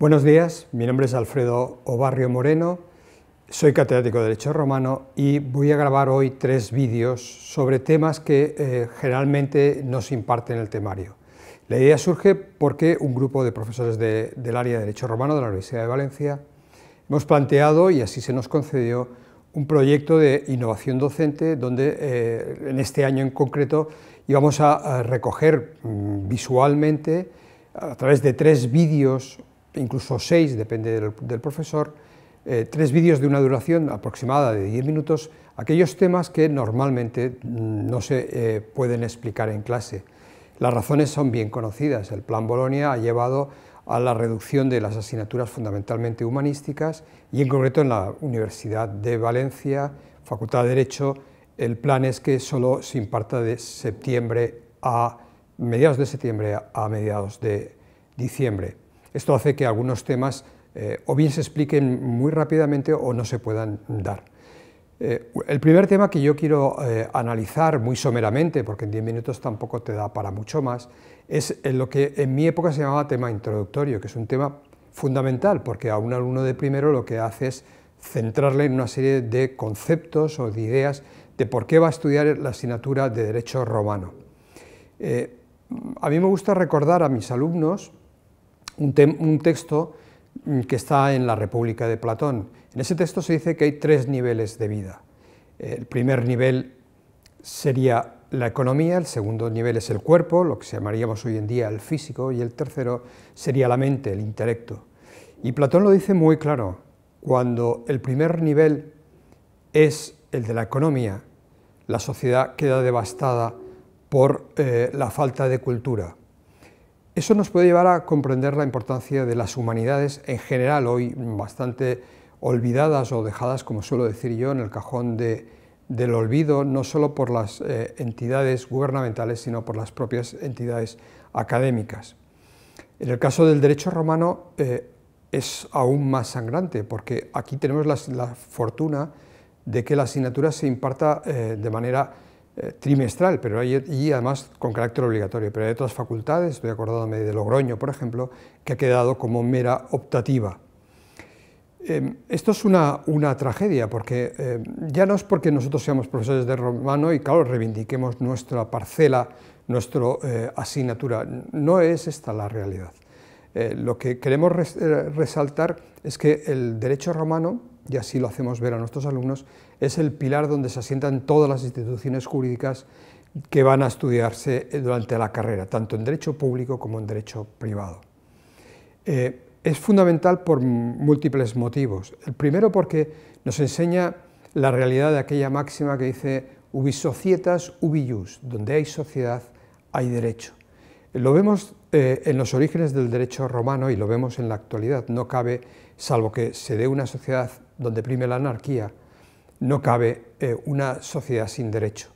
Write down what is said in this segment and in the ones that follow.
Buenos días, mi nombre es Alfredo Obarrio Moreno, soy catedrático de Derecho Romano y voy a grabar hoy tres vídeos sobre temas que eh, generalmente no se imparten el temario. La idea surge porque un grupo de profesores del área de Derecho Romano de la Universidad de Valencia hemos planteado, y así se nos concedió, un proyecto de innovación docente donde eh, en este año en concreto íbamos a, recoger mm, visualmente a través de tres vídeos incluso seis, depende del, profesor, eh, tres vídeos de una duración aproximada de 10 minutos, aquellos temas que normalmente mm, no se eh, pueden explicar en clase. Las razones son bien conocidas. El Plan Bolonia ha llevado a la reducción de las asignaturas fundamentalmente humanísticas y en concreto en la Universidad de Valencia, Facultad de Derecho, el plan es que solo se imparta de septiembre a mediados de septiembre a mediados de diciembre. Esto hace que algunos temas eh, o bien se expliquen muy rápidamente o no se puedan dar. Eh, el primer tema que yo quiero eh, analizar muy someramente, porque en 10 minutos tampoco te da para mucho más, es lo que en mi época se llamaba tema introductorio, que es un tema fundamental, porque a un alumno de primero lo que hace es centrarle en una serie de conceptos o de ideas de por qué va a estudiar la asignatura de Derecho Romano. a mí me gusta recordar a mis alumnos un, texto mm, que está en la República de Platón. En ese texto se dice que hay tres niveles de vida. El primer nivel sería la economía, el segundo nivel es el cuerpo, lo que llamaríamos hoy en día el físico, y el tercero sería la mente, el intelecto. Y Platón lo dice muy claro, cuando el primer nivel es el de la economía, la sociedad queda devastada por eh, la falta de cultura, eso nos puede llevar a comprender la importancia de las humanidades en general, hoy bastante olvidadas o dejadas, como suelo decir yo, en el cajón del olvido, no solo por las eh, entidades gubernamentales, sino por las propias entidades académicas. En el caso del derecho romano eh, es aún más sangrante, porque aquí tenemos la, fortuna de que la asignatura se imparta eh, de manera eh, trimestral, pero y además con carácter obligatorio, pero hay otras facultades, estoy acordado de Logroño, por ejemplo, que ha quedado como mera optativa. Em, esto es una, tragedia, porque em, ya no es porque nosotros seamos profesores de romano y, claro, reivindiquemos nuestra parcela, nuestra eh, asignatura, no es esta la realidad. Eh, lo que queremos resaltar es que el derecho romano, y así lo hacemos ver a nuestros alumnos, es el pilar donde se asientan todas las instituciones jurídicas que van a estudiarse eh, durante la carrera, tanto en derecho público como en derecho privado. Eh, es fundamental por múltiples motivos. El primero porque nos enseña la realidad de aquella máxima que dice ubi societas ubi jus, donde hay sociedad hay derecho. Lo vemos eh, en los orígenes del derecho romano y lo vemos en la actualidad. No cabe, salvo que se dé una sociedad donde prime la anarquía, no cabe eh, una sociedad sin derecho.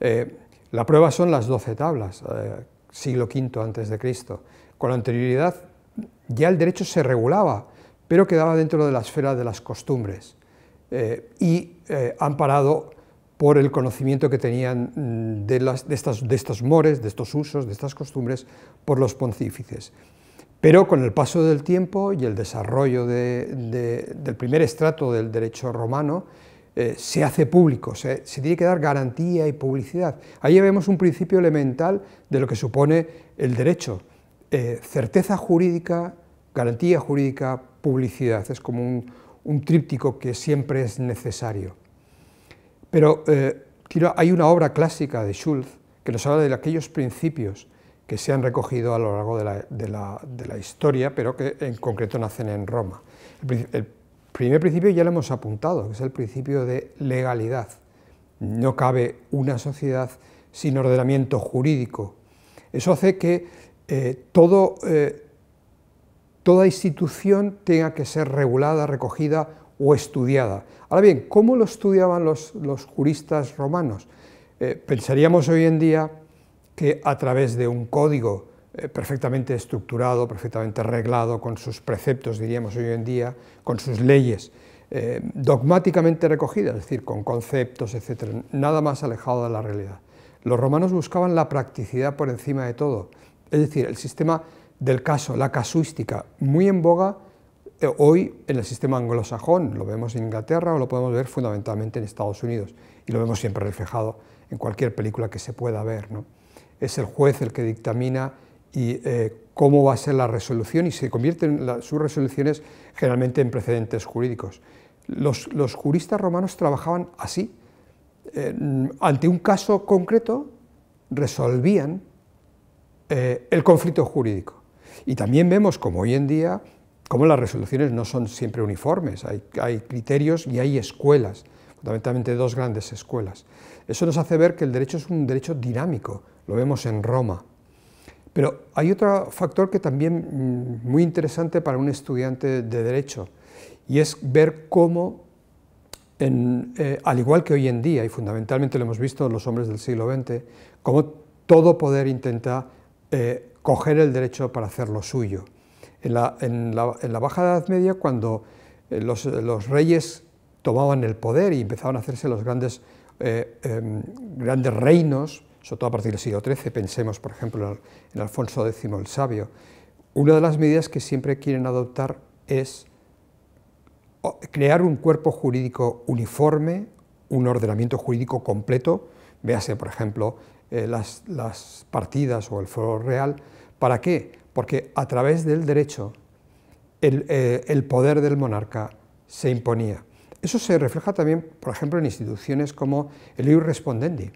Eh, la prueba son las doce tablas, eh, siglo V antes de Cristo. Con la anterioridad ya el derecho se regulaba, pero quedaba dentro de la esfera de las costumbres y amparado por el conocimiento que tenían mm, de, estos mores, de estos usos, de estas costumbres, por los pontífices. Pero con el paso del tiempo y el desarrollo del primer estrato del derecho romano, eh, se hace público, se, tiene que dar garantía y publicidad. Ahí vemos un principio elemental de lo que supone el derecho. Eh, certeza jurídica, garantía jurídica, publicidad. Es como un, tríptico que siempre es necesario. Pero eh, hay una obra clásica de Schulz que nos habla de aquellos principios que se han recogido a lo largo de la, historia, pero que en concreto nacen en Roma primer principio ya lo hemos apuntado, que es el principio de legalidad. No cabe una sociedad sin ordenamiento jurídico. Eso hace que eh, eh, toda institución tenga que ser regulada, recogida o estudiada. Ahora bien, ¿cómo lo estudiaban los, juristas romanos? Eh, pensaríamos hoy en día que a través de un código, eh, perfectamente estructurado, perfectamente reglado, con sus preceptos, diríamos hoy en día, con sus leyes, eh, dogmáticamente recogidas, es decir, con conceptos, etcétera, nada más alejado de la realidad. Los romanos buscaban la practicidad por encima de todo, es decir, el sistema del caso, la casuística, muy en boga eh, hoy en el sistema anglosajón, lo vemos en Inglaterra o lo podemos ver fundamentalmente en Estados Unidos, y lo vemos siempre reflejado en cualquier película que se pueda ver. Es el juez el que dictamina y eh, cómo va a ser la resolución y se convierten sus resoluciones generalmente en precedentes jurídicos. Los, juristas romanos trabajaban así. Eh, ante un caso concreto resolvían eh, el conflicto jurídico. Y también vemos como hoy en día cómo las resoluciones no son siempre uniformes, hay criterios y hay escuelas, fundamentalmente dos grandes escuelas. Eso nos hace ver que el derecho es un derecho dinámico, lo vemos en Roma, pero hay otro factor que también mm, muy interesante para un estudiante de Derecho, y es ver cómo, eh, al igual que hoy en día, y fundamentalmente lo hemos visto en los hombres del siglo XX, cómo todo poder intenta eh, coger el derecho para hacer lo suyo. En la, Baja Edad Media, cuando eh, los, reyes tomaban el poder y empezaban a hacerse los grandes, em, grandes reinos, sobre todo a partir del siglo XIII, pensemos por ejemplo en Alfonso X el Sabio, una de las medidas que siempre quieren adoptar es crear un cuerpo jurídico uniforme, un ordenamiento jurídico completo, véase por ejemplo eh, las, partidas o el foro real, ¿para qué? Porque a través del derecho eh, el, poder del monarca se imponía. Eso se refleja también, por ejemplo, en instituciones como el Iur respondendi.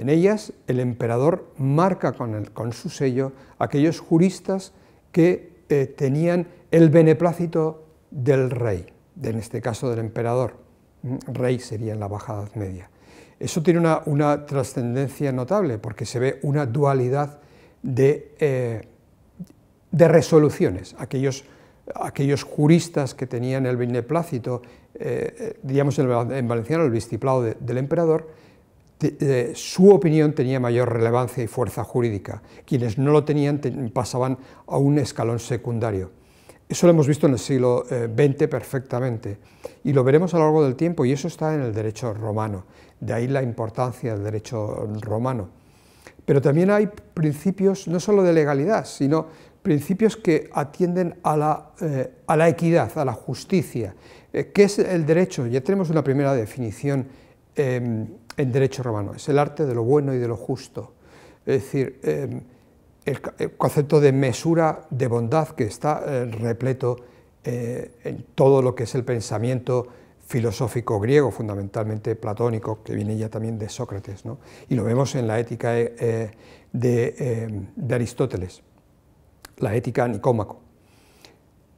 En ellas el emperador marca con, su sello aquellos juristas que eh, tenían el beneplácito del rey, en este caso del emperador. Mm, rey sería en la Baja Edad Media. Eso tiene una, trascendencia notable porque se ve una dualidad de, eh, resoluciones. Aquellos, juristas que tenían el beneplácito, eh, digamos en valenciano, el vistiplado del emperador, eh, su opinión tenía mayor relevancia y fuerza jurídica. Quienes no lo tenían pasaban a un escalón secundario. Eso lo hemos visto en el siglo XX eh, perfectamente y lo veremos a lo largo del tiempo y eso está en el derecho romano, de ahí la importancia del derecho romano. Pero también hay principios no solo de legalidad, sino principios que atienden a la, eh, equidad, a la justicia. ¿Qué es el derecho? Ya tenemos una primera definición Em, en derecho romano, es el arte de lo bueno y de lo justo. Es decir, em, el, concepto de mesura, de bondad que está eh, repleto eh, en todo lo que es el pensamiento filosófico griego, fundamentalmente platónico, que viene ya también de Sócrates, y lo vemos en la ética eh, em, de, Aristóteles, la ética nicómaco.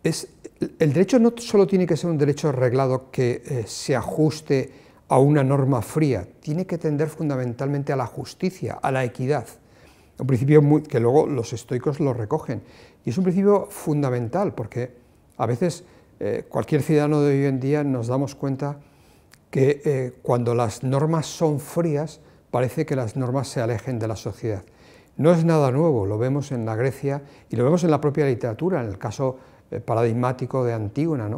el derecho no solo tiene que ser un derecho arreglado que se ajuste a una norma fría, tiene que tender fundamentalmente a la justicia, a la equidad. Un principio que luego los estoicos lo recogen. Y es un principio fundamental porque a veces eh, cualquier ciudadano de hoy en día nos damos cuenta que eh, cuando las normas son frías parece que las normas se alejen de la sociedad. No es nada nuevo, lo vemos en la Grecia y lo vemos en la propia literatura, en el caso eh, paradigmático de Antígona,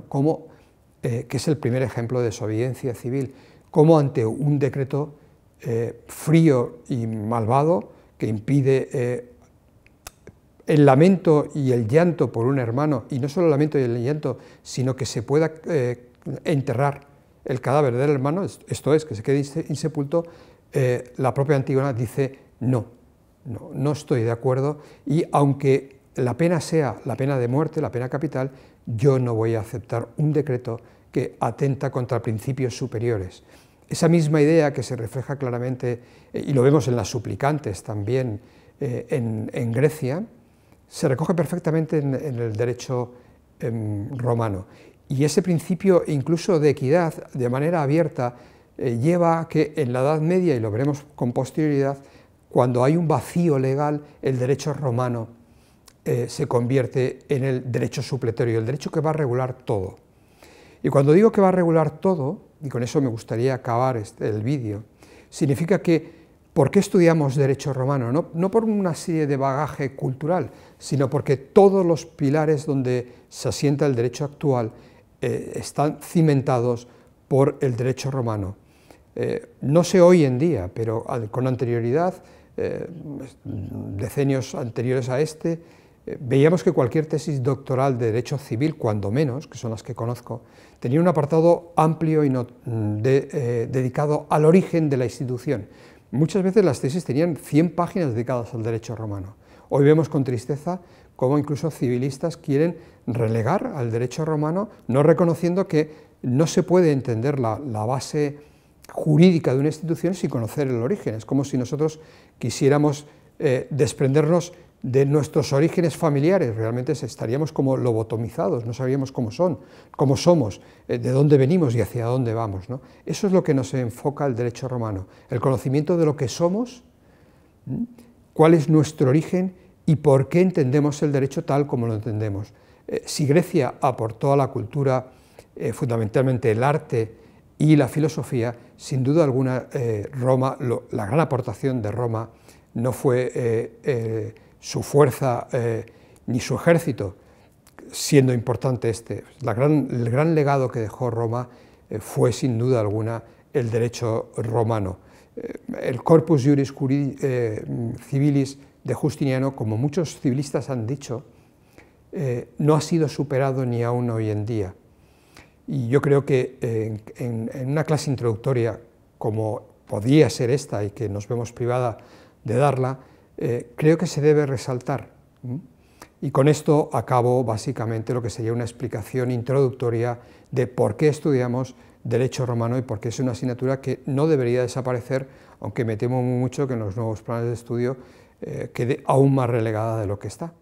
que es el primer ejemplo de desobediencia civil como ante un decreto eh, frío y malvado que impide eh, el lamento y el llanto por un hermano, y no solo el lamento y el llanto, sino que se pueda eh, enterrar el cadáver del hermano, esto es, que se quede insepulto, la propia Antígona dice no, no estoy de acuerdo, y aunque la pena sea la pena de muerte, la pena capital, yo no voy a aceptar un decreto que atenta contra principios superiores. Esa misma idea que se refleja claramente, eh, y lo vemos en las suplicantes también eh, en, Grecia, se recoge perfectamente en, el derecho em, romano. Y ese principio incluso de equidad, de manera abierta, eh, lleva a que en la Edad Media, y lo veremos con posterioridad, cuando hay un vacío legal, el derecho romano se convierte en el derecho supletorio, el derecho que va a regular todo. Y cuando digo que va a regular todo, y con eso me gustaría acabar este, el vídeo, significa que ¿por qué estudiamos derecho romano? No, por una serie de bagaje cultural, sino porque todos los pilares donde se asienta el derecho actual eh, están cimentados por el derecho romano. Eh, no sé hoy en día, pero con anterioridad, eh, decenios anteriores a este, eh, veíamos que cualquier tesis doctoral de derecho civil, cuando menos, que son las que conozco, tenía un apartado amplio y mm, eh, dedicado al origen de la institución. Muchas veces las tesis tenían 100 páginas dedicadas al derecho romano. Hoy vemos con tristeza cómo incluso civilistas quieren relegar al derecho romano, no reconociendo que no se puede entender la, base jurídica de una institución sin conocer el origen. Es como si nosotros quisiéramos eh, desprendernos de nuestros orígenes familiares, realmente estaríamos como lobotomizados, no sabríamos cómo son, cómo somos, eh, de dónde venimos y hacia dónde vamos. Eso es lo que nos enfoca el derecho romano, el conocimiento de lo que somos, cuál es nuestro origen y por qué entendemos el derecho tal como lo entendemos. Eh, si Grecia aportó ah, a la cultura eh, fundamentalmente el arte y la filosofía, sin duda alguna Roma, la gran aportación de Roma no fue su fuerza eh, ni su ejército, siendo importante este. el gran legado que dejó Roma eh, fue sin duda alguna el derecho romano. Eh, el corpus juris civilis de Justiniano, como muchos civilistas han dicho, no ha sido superado ni aún hoy en día. Y yo creo que en, en una clase introductoria como podía ser esta y que nos vemos privada de darla, eh, creo que se debe resaltar. Y con esto acabo básicamente lo que sería una explicación introductoria de por qué estudiamos Derecho Romano y por qué es una asignatura que no debería desaparecer, aunque me temo mucho que en los nuevos planes de estudio eh, quede aún más relegada de lo que está.